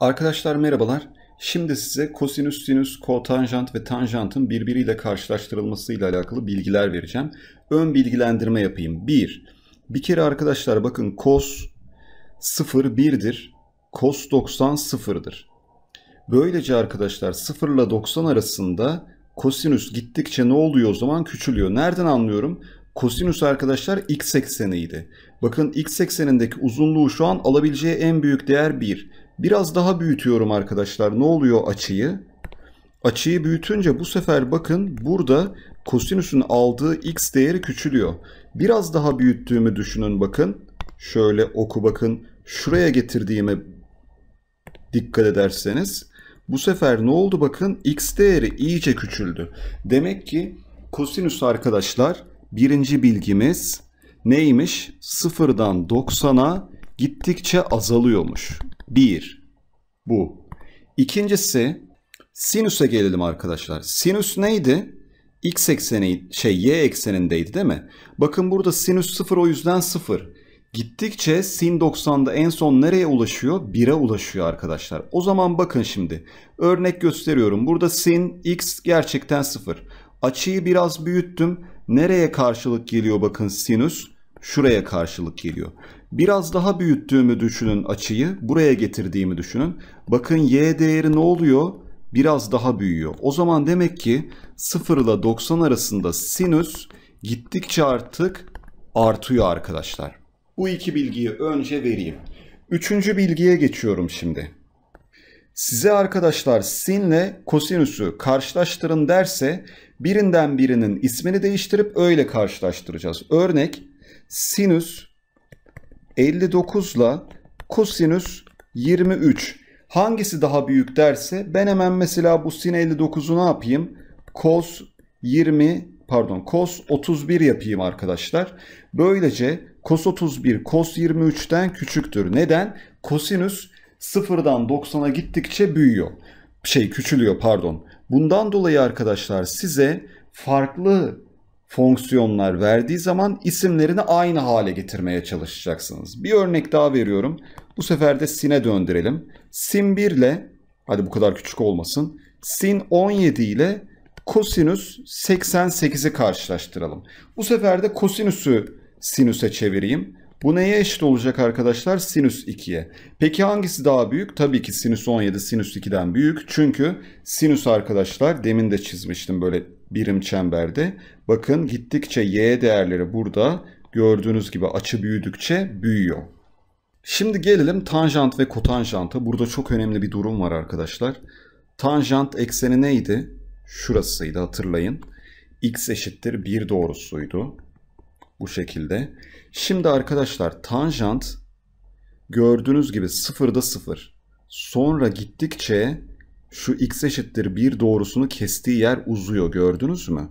Arkadaşlar merhabalar. Şimdi size kosinüs, sinüs, kotanjant ve tanjantın birbiriyle karşılaştırılmasıyla alakalı bilgiler vereceğim. Ön bilgilendirme yapayım. 1. Bir kere arkadaşlar bakın kos 0 1'dir. Kos 90 0'dır. Böylece arkadaşlar 0 ile 90 arasında kosinüs gittikçe ne oluyor o zaman küçülüyor. Nereden anlıyorum? Kosinüs arkadaşlar x ekseniydi. Bakın x eksenindeki uzunluğu şu an alabileceği en büyük değer 1. Biraz daha büyütüyorum arkadaşlar. Ne oluyor açıyı? Açıyı büyütünce bu sefer bakın burada kosinüsün aldığı x değeri küçülüyor. Biraz daha büyüttüğümü düşünün bakın. Şöyle oku bakın. Şuraya getirdiğime dikkat ederseniz. Bu sefer ne oldu bakın x değeri iyice küçüldü. Demek ki kosinüs arkadaşlar birinci bilgimiz neymiş? Sıfırdan 90'a gittikçe azalıyormuş. 1. Bu. İkincisi sinüse gelelim arkadaşlar. Sinüs neydi? X ekseni şey y eksenindeydi değil mi? Bakın burada sinüs 0 o yüzden 0. Gittikçe sin 90'da en son nereye ulaşıyor? 1'e ulaşıyor arkadaşlar. O zaman bakın şimdi. Örnek gösteriyorum. Burada sin x gerçekten 0. Açıyı biraz büyüttüm. Nereye karşılık geliyor bakın sinüs? Şuraya karşılık geliyor. Biraz daha büyüttüğümü düşünün açıyı. Buraya getirdiğimi düşünün. Bakın y değeri ne oluyor? Biraz daha büyüyor. O zaman demek ki 0 ile 90 arasında sinüs gittikçe artık artıyor arkadaşlar. Bu iki bilgiyi önce vereyim. Üçüncü bilgiye geçiyorum şimdi. Size arkadaşlar sinle kosinüsü karşılaştırın derse birinden birinin ismini değiştirip öyle karşılaştıracağız. Örnek sinüs 59 ile kosinüs 23 hangisi daha büyük derse ben hemen mesela bu sin 59'u ne yapayım? Kos 20 pardon kos 31 yapayım arkadaşlar. Böylece kos 31 kos 23'ten küçüktür. Neden? Kosinüs 0'dan 90'a gittikçe büyüyor. Şey küçülüyor pardon. Bundan dolayı arkadaşlar size farklı fonksiyonlar verdiği zaman isimlerini aynı hale getirmeye çalışacaksınız. Bir örnek daha veriyorum. Bu sefer de sin'e döndürelim. Sin 1 ile hadi bu kadar küçük olmasın. Sin 17 ile kosinüs 88'i karşılaştıralım. Bu sefer de kosinüsü sinüse çevireyim. Bu neye eşit olacak arkadaşlar? Sinüs 2'ye. Peki hangisi daha büyük? Tabii ki sinüs 17 sinüs 2'den büyük. Çünkü sinüs arkadaşlar demin de çizmiştim böyle birim çemberde. Bakın gittikçe y değerleri burada gördüğünüz gibi açı büyüdükçe büyüyor. Şimdi gelelim tanjant ve kotanjanta. Burada çok önemli bir durum var arkadaşlar. Tanjant ekseni neydi? Şurasıydı hatırlayın. x eşittir 1 doğrusuydu. Bu şekilde. Şimdi arkadaşlar tanjant gördüğünüz gibi sıfırda sıfır. Sonra gittikçe şu x eşittir 1 doğrusunu kestiği yer uzuyor gördünüz mü?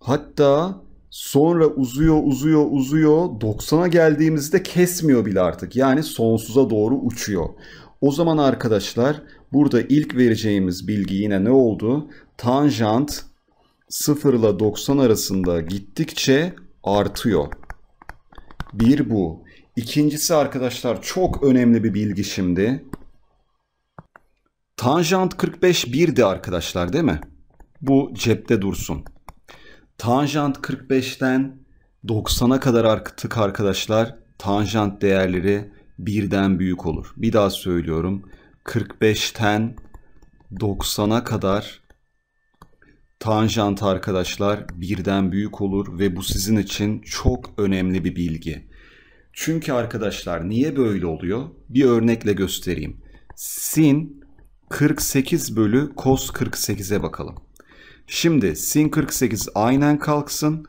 Hatta sonra uzuyor uzuyor uzuyor 90'a geldiğimizde kesmiyor bile artık. Yani sonsuza doğru uçuyor. O zaman arkadaşlar burada ilk vereceğimiz bilgi yine ne oldu? Tanjant 0 ile 90 arasında gittikçe artıyor. Bir bu. İkincisi arkadaşlar çok önemli bir bilgi şimdi. Tanjant 45 1'di arkadaşlar değil mi? Bu cepte dursun. Tanjant 45'ten 90'a kadar artık arkadaşlar tanjant değerleri birden büyük olur. Bir daha söylüyorum. 45'ten 90'a kadar Tanjant arkadaşlar birden büyük olur ve bu sizin için çok önemli bir bilgi. Çünkü arkadaşlar niye böyle oluyor? Bir örnekle göstereyim. Sin 48 bölü cos 48'e bakalım. Şimdi sin 48 aynen kalksın.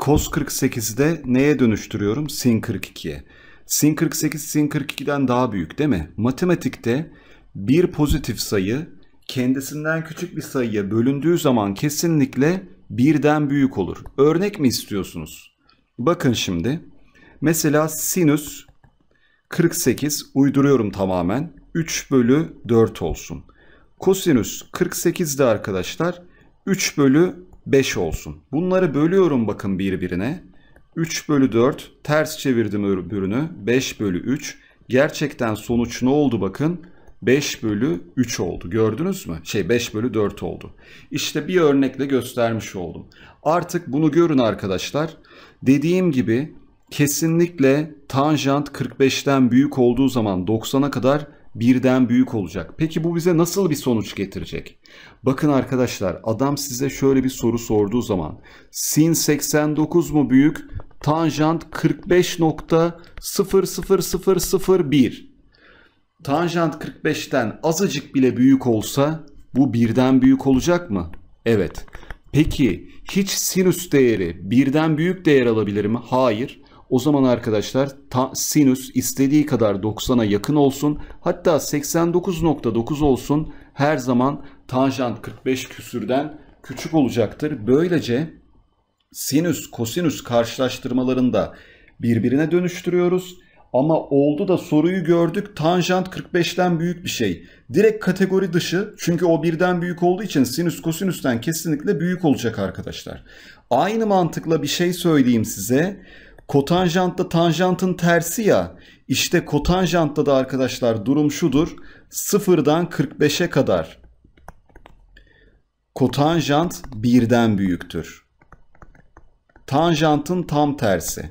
Cos 48'de neye dönüştürüyorum? Sin 42'ye. Sin 48 sin 42'den daha büyük değil mi? Matematikte bir pozitif sayı kendisinden küçük bir sayıya bölündüğü zaman kesinlikle birden büyük olur. Örnek mi istiyorsunuz? Bakın şimdi. Mesela sinüs 48 uyduruyorum tamamen. 3 bölü 4 olsun. Kosinüs 48 de arkadaşlar 3 bölü 5 olsun. Bunları bölüyorum bakın birbirine. 3 bölü 4 ters çevirdim öbürünü 5 bölü 3. Gerçekten sonuç ne oldu bakın 5 bölü 3 oldu. Gördünüz mü? Şey 5 bölü 4 oldu. İşte bir örnekle göstermiş oldum. Artık bunu görün arkadaşlar. Dediğim gibi kesinlikle tanjant 45'ten büyük olduğu zaman 90'a kadar birden büyük olacak. Peki bu bize nasıl bir sonuç getirecek? Bakın arkadaşlar adam size şöyle bir soru sorduğu zaman sin 89 mu büyük tanjant 45.00001 tanjant 45'ten azıcık bile büyük olsa bu birden büyük olacak mı? Evet. Peki hiç sinüs değeri birden büyük değer alabilir mi? Hayır. O zaman arkadaşlar ta, sinüs istediği kadar 90'a yakın olsun. Hatta 89.9 olsun. Her zaman tanjant 45 küsürden küçük olacaktır. Böylece sinüs kosinüs karşılaştırmalarında birbirine dönüştürüyoruz ama oldu da soruyu gördük tanjant 45'ten büyük bir şey. Direkt kategori dışı çünkü o birden büyük olduğu için sinüs kosinüsten kesinlikle büyük olacak arkadaşlar. Aynı mantıkla bir şey söyleyeyim size. Kotanjantta tanjantın tersi ya. İşte kotanjantta da arkadaşlar durum şudur. Sıfırdan 45'e kadar kotanjant birden büyüktür. Tanjantın tam tersi.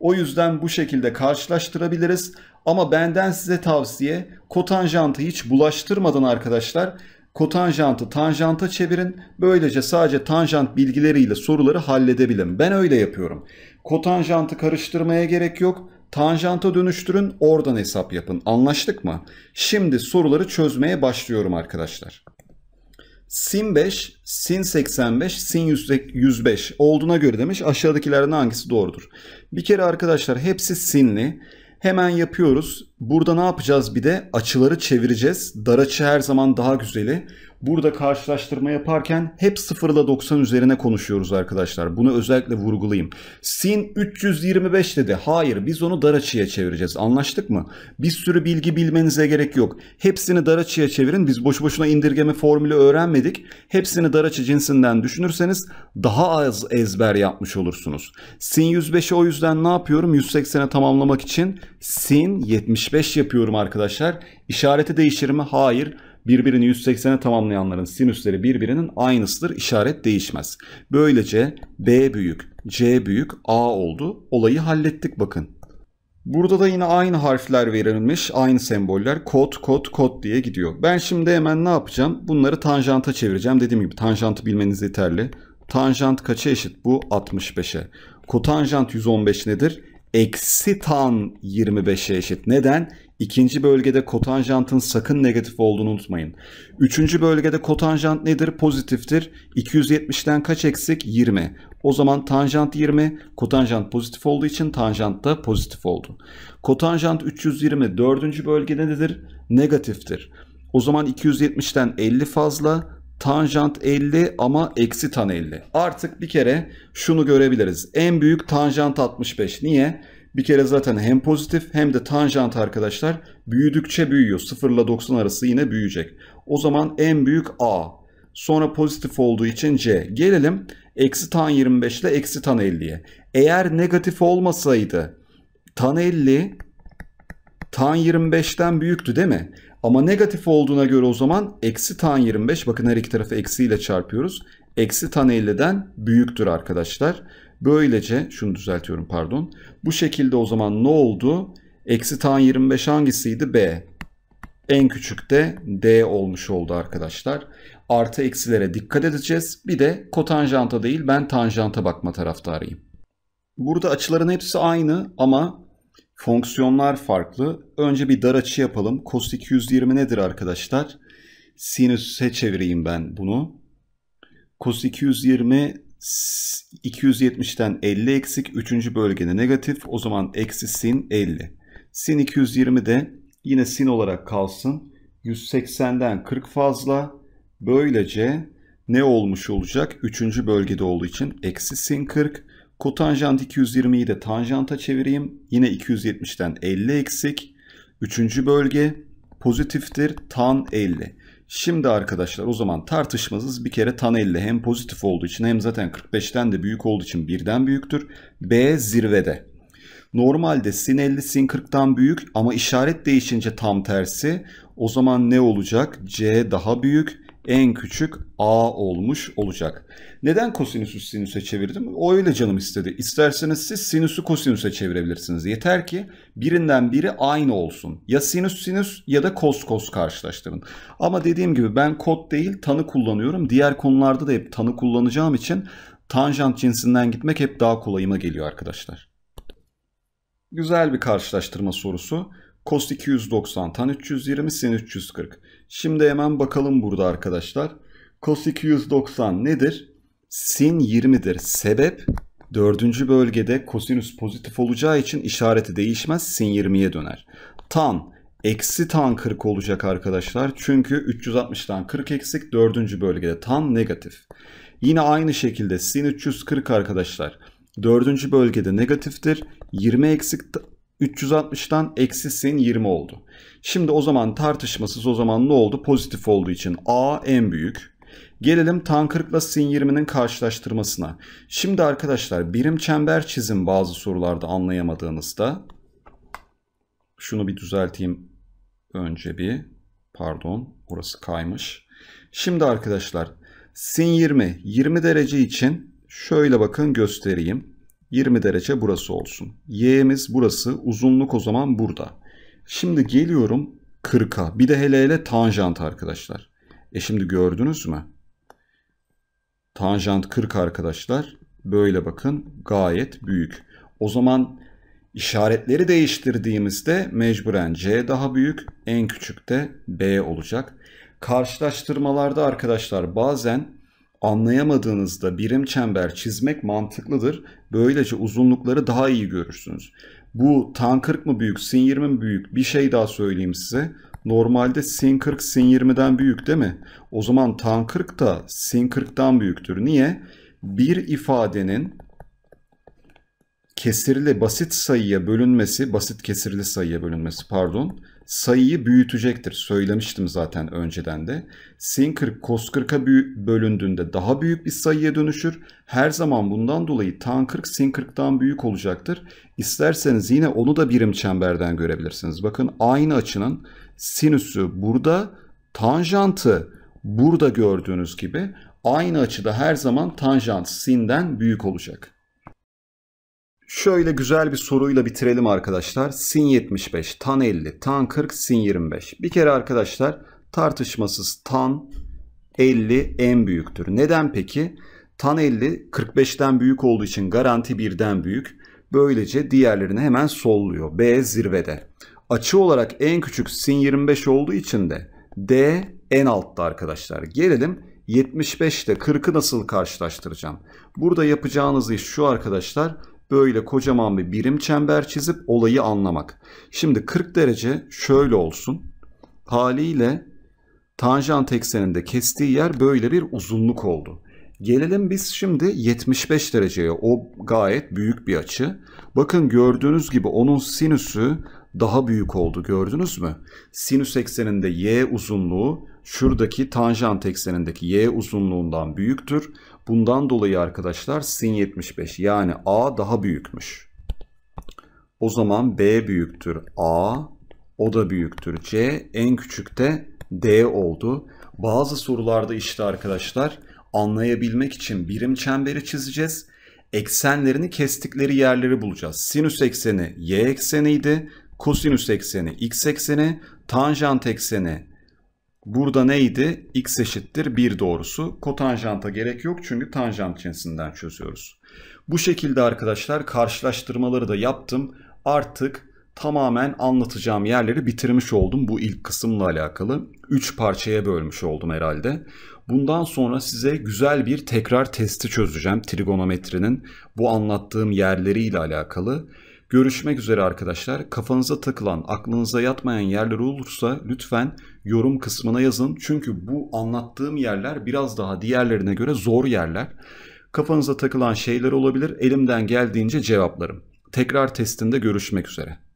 O yüzden bu şekilde karşılaştırabiliriz. Ama benden size tavsiye kotanjantı hiç bulaştırmadan arkadaşlar kotanjantı tanjanta çevirin. Böylece sadece tanjant bilgileriyle soruları halledebilirim. Ben öyle yapıyorum. Kotanjantı karıştırmaya gerek yok. Tanjanta dönüştürün oradan hesap yapın. Anlaştık mı? Şimdi soruları çözmeye başlıyorum arkadaşlar sin 5, sin 85, sin 105 olduğuna göre demiş aşağıdakilerden hangisi doğrudur? Bir kere arkadaşlar hepsi sinli. Hemen yapıyoruz. Burada ne yapacağız bir de açıları çevireceğiz. Dar açı her zaman daha güzeli. Burada karşılaştırma yaparken hep 0 ile 90 üzerine konuşuyoruz arkadaşlar. Bunu özellikle vurgulayayım. Sin 325 dedi. Hayır biz onu dar açıya çevireceğiz. Anlaştık mı? Bir sürü bilgi bilmenize gerek yok. Hepsini dar açıya çevirin. Biz boş boşuna indirgeme formülü öğrenmedik. Hepsini dar açı cinsinden düşünürseniz daha az ezber yapmış olursunuz. Sin 105'i o yüzden ne yapıyorum? 180'e tamamlamak için sin 75 yapıyorum arkadaşlar. İşareti değişir mi? Hayır. Hayır birbirini 180'e tamamlayanların sinüsleri birbirinin aynısıdır. İşaret değişmez. Böylece B büyük, C büyük, A oldu. Olayı hallettik bakın. Burada da yine aynı harfler verilmiş, aynı semboller kod kod kod diye gidiyor. Ben şimdi hemen ne yapacağım? Bunları tanjanta çevireceğim. Dediğim gibi tanjantı bilmeniz yeterli. Tanjant kaça eşit? Bu 65'e. Kotanjant 115 nedir? Eksi tan 25'e eşit. Neden? İkinci bölgede kotanjantın sakın negatif olduğunu unutmayın. Üçüncü bölgede kotanjant nedir? Pozitiftir. 270'ten kaç eksik? 20. O zaman tanjant 20, kotanjant pozitif olduğu için tanjant da pozitif oldu. Kotanjant 320 dördüncü bölgede nedir? Negatiftir. O zaman 270'ten 50 fazla, tanjant 50 ama eksi tan 50. Artık bir kere şunu görebiliriz. En büyük tanjant 65. Niye? bir kere zaten hem pozitif hem de tanjant arkadaşlar büyüdükçe büyüyor. 0 ile 90 arası yine büyüyecek. O zaman en büyük A. Sonra pozitif olduğu için C. Gelelim eksi tan 25 ile eksi tan 50'ye. Eğer negatif olmasaydı tan 50 tan 25'ten büyüktü değil mi? Ama negatif olduğuna göre o zaman eksi tan 25 bakın her iki tarafı eksiyle çarpıyoruz. Eksi tan 50'den büyüktür arkadaşlar. Böylece şunu düzeltiyorum pardon. Bu şekilde o zaman ne oldu? Eksi tan 25 hangisiydi? B. En küçük de D olmuş oldu arkadaşlar. Artı eksilere dikkat edeceğiz. Bir de kotanjanta değil ben tanjanta bakma taraftarıyım. Burada açıların hepsi aynı ama fonksiyonlar farklı. Önce bir dar açı yapalım. Cos 220 nedir arkadaşlar? Sinüse çevireyim ben bunu. Cos 220 270'ten 50 eksik. Üçüncü bölgede negatif. O zaman eksi sin 50. Sin 220 de yine sin olarak kalsın. 180'den 40 fazla. Böylece ne olmuş olacak? Üçüncü bölgede olduğu için eksi sin 40. Kotanjant 220'yi de tanjanta çevireyim. Yine 270'ten 50 eksik. Üçüncü bölge pozitiftir tan 50. Şimdi arkadaşlar o zaman tartışmasız bir kere Tanelli hem pozitif olduğu için hem zaten 45'ten de büyük olduğu için birden büyüktür. B zirvede. Normalde sin 50 sin 40'tan büyük ama işaret değişince tam tersi. O zaman ne olacak? C daha büyük, en küçük a olmuş olacak. Neden kosinüsü sinüse çevirdim? O öyle canım istedi. İsterseniz siz sinüsü kosinüse çevirebilirsiniz. Yeter ki birinden biri aynı olsun. Ya sinüs sinüs ya da kos kos karşılaştırın. Ama dediğim gibi ben kod değil tanı kullanıyorum. Diğer konularda da hep tanı kullanacağım için tanjant cinsinden gitmek hep daha kolayıma geliyor arkadaşlar. Güzel bir karşılaştırma sorusu. Cos 290, tan 320, sin 340. Şimdi hemen bakalım burada arkadaşlar. Cos 290 nedir? Sin 20'dir. Sebep dördüncü bölgede kosinüs pozitif olacağı için işareti değişmez sin 20'ye döner. Tan eksi tan 40 olacak arkadaşlar. Çünkü 360'tan 40 eksik dördüncü bölgede tan negatif. Yine aynı şekilde sin 340 arkadaşlar. Dördüncü bölgede negatiftir. 20 eksik 360'dan eksi sin 20 oldu. Şimdi o zaman tartışmasız o zaman ne oldu? Pozitif olduğu için A en büyük. Gelelim tan 40 ile sin 20'nin karşılaştırmasına. Şimdi arkadaşlar birim çember çizim bazı sorularda anlayamadığınızda. Şunu bir düzelteyim önce bir. Pardon burası kaymış. Şimdi arkadaşlar sin 20 20 derece için şöyle bakın göstereyim. 20 derece burası olsun. Y'miz burası. Uzunluk o zaman burada. Şimdi geliyorum 40'a. Bir de hele hele tanjant arkadaşlar. E şimdi gördünüz mü? Tanjant 40 arkadaşlar. Böyle bakın gayet büyük. O zaman işaretleri değiştirdiğimizde mecburen C daha büyük, en küçük de B olacak. Karşılaştırmalarda arkadaşlar bazen anlayamadığınızda birim çember çizmek mantıklıdır. Böylece uzunlukları daha iyi görürsünüz. Bu tan 40 mı büyük, sin 20 mi büyük bir şey daha söyleyeyim size. Normalde sin 40 sin 20'den büyük değil mi? O zaman tan 40 da sin 40'dan büyüktür. Niye? Bir ifadenin kesirli basit sayıya bölünmesi, basit kesirli sayıya bölünmesi pardon sayıyı büyütecektir. Söylemiştim zaten önceden de. Sin 40 cos 40'a bölündüğünde daha büyük bir sayıya dönüşür. Her zaman bundan dolayı tan 40 sin 40'tan büyük olacaktır. İsterseniz yine onu da birim çemberden görebilirsiniz. Bakın aynı açının sinüsü burada, tanjantı burada gördüğünüz gibi aynı açıda her zaman tanjant sin'den büyük olacak. Şöyle güzel bir soruyla bitirelim arkadaşlar. Sin 75, tan 50, tan 40, sin 25. Bir kere arkadaşlar tartışmasız tan 50 en büyüktür. Neden peki? Tan 50 45'ten büyük olduğu için garanti birden büyük. Böylece diğerlerini hemen solluyor. B zirvede. Açı olarak en küçük sin 25 olduğu için de D en altta arkadaşlar. Gelelim 75 ile 40'ı nasıl karşılaştıracağım? Burada yapacağınız iş şu arkadaşlar böyle kocaman bir birim çember çizip olayı anlamak. Şimdi 40 derece şöyle olsun. Haliyle tanjant ekseninde kestiği yer böyle bir uzunluk oldu. Gelelim biz şimdi 75 dereceye. O gayet büyük bir açı. Bakın gördüğünüz gibi onun sinüsü daha büyük oldu gördünüz mü? Sinüs ekseninde y uzunluğu şuradaki tanjant eksenindeki y uzunluğundan büyüktür. Bundan dolayı arkadaşlar sin 75 yani a daha büyükmüş. O zaman b büyüktür a, o da büyüktür c, en küçük de d oldu. Bazı sorularda işte arkadaşlar anlayabilmek için birim çemberi çizeceğiz. Eksenlerini kestikleri yerleri bulacağız. Sinüs ekseni y ekseniydi, kosinüs ekseni x ekseni, tanjant ekseni Burada neydi? X eşittir 1 doğrusu. Kotanjanta gerek yok çünkü tanjant cinsinden çözüyoruz. Bu şekilde arkadaşlar karşılaştırmaları da yaptım. Artık tamamen anlatacağım yerleri bitirmiş oldum bu ilk kısımla alakalı. 3 parçaya bölmüş oldum herhalde. Bundan sonra size güzel bir tekrar testi çözeceğim trigonometrinin bu anlattığım yerleriyle alakalı. Görüşmek üzere arkadaşlar. Kafanıza takılan, aklınıza yatmayan yerler olursa lütfen yorum kısmına yazın. Çünkü bu anlattığım yerler biraz daha diğerlerine göre zor yerler. Kafanıza takılan şeyler olabilir. Elimden geldiğince cevaplarım. Tekrar testinde görüşmek üzere.